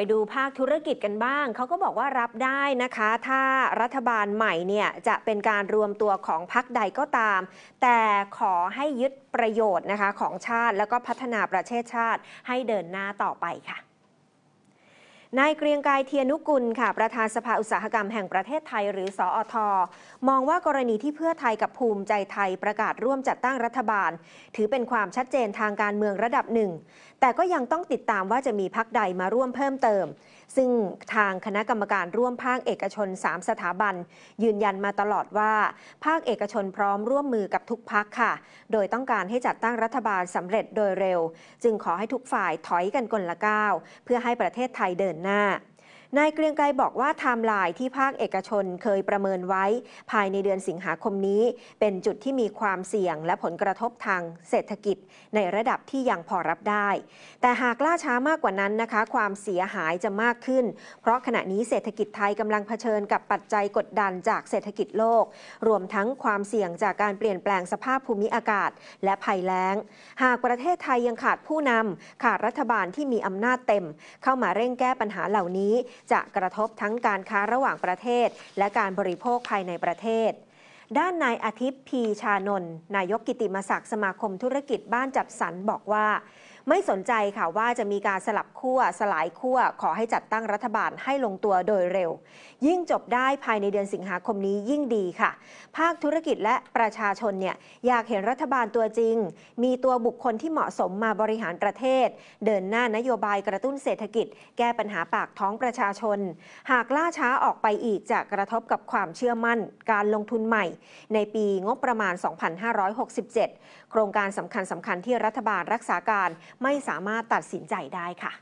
ไปดูภาคธุรกิจกันบ้าง เขาก็บอกว่ารับได้นะคะ ถ้ารัฐบาลใหม่เนี่ยจะเป็นการรวมตัวของพักใดก็ตาม แต่ขอให้ยึดประโยชน์นะคะของชาติแล้วก็พัฒนาประเทศชาติให้เดินหน้าต่อไปค่ะนายเกรียงกายเทียนุกุลค่ะประธานสภาอุตสาหกรรมแห่งประเทศไทย หรือสอทอมองว่ากรณีที่เพื่อไทยกับภูมิใจไทยประกาศร่วมจัดตั้งรัฐบาล ถือเป็นความชัดเจนทางการเมืองระดับหนึ่ง แต่ก็ยังต้องติดตามว่าจะมีพักใดมาร่วมเพิ่มเติม ซึ่งทางคณะกรรมการร่วมภาคเอกชน 3 สถาบัน ยืนยันมาตลอดว่า ภาคเอกชนพร้อมร่วมมือกับทุกพักค่ะ โดยต้องการให้จัดตั้งรัฐบาลสำเร็จโดยเร็ว จึงขอให้ทุกฝ่ายถอยกันกลละก้าว เพื่อให้ประเทศไทยเดินหน้านายเกรียงไกรบอกว่าไทม์ไลน์ที่ภาคเอกชนเคยประเมินไว้ ภายในเดือนสิงหาคมนี้ เป็นจุดที่มีความเสี่ยงและผลกระทบทางเศรษฐกิจในระดับที่ยังพอรับได้ แต่หากล่าช้ามากกว่านั้นนะคะ ความเสียหายจะมากขึ้น เพราะขณะนี้เศรษฐกิจไทยกำลังเผชิญ กับปัจจัยกดดันจากเศรษฐกิจโลก รวมทั้งความเสี่ยงจากการเปลี่ยนแปลงสภาพภูมิอากาศ และภัยแล้ง หากประเทศไทยยังขาดผู้นำขาดรัฐบาลที่มีอำนาจเต็ม เข้ามาเร่งแก้ปัญหาเหล่านี้จะกระทบทั้งการค้าระหว่างประเทศ และการบริโภคภายในประเทศ ด้านนายอาทิตย์พีชานนท์นายกกิติมศักดิ์สมาคมธุรกิจบ้านจัดสรรบอกว่าไม่สนใจค่ะว่าจะมีการสลับขั้วสลายขั้วขอให้จัดตั้งรัฐบาลให้ลงตัวโดยเร็ว ยิ่งจบได้ภายในเดือนสิงหาคมนี้ยิ่งดีค่ะ ภาคธุรกิจและประชาชนเนี่ยอยากเห็นรัฐบาลตัวจริง มีตัวบุคคลที่เหมาะสมมาบริหารประเทศเดินหน้านโยบายกระตุ้นเศรษฐกิจ แก้ปัญหาปากท้องประชาชน หากล่าช้าออกไปอีกจะกระทบกับความเชื่อมั่น การลงทุนใหม่ ในปีงบประมาณ 2567 โครงการสำคัญสำคัญที่รัฐบาลรักษาการไม่สามารถตัดสินใจได้ค่ะ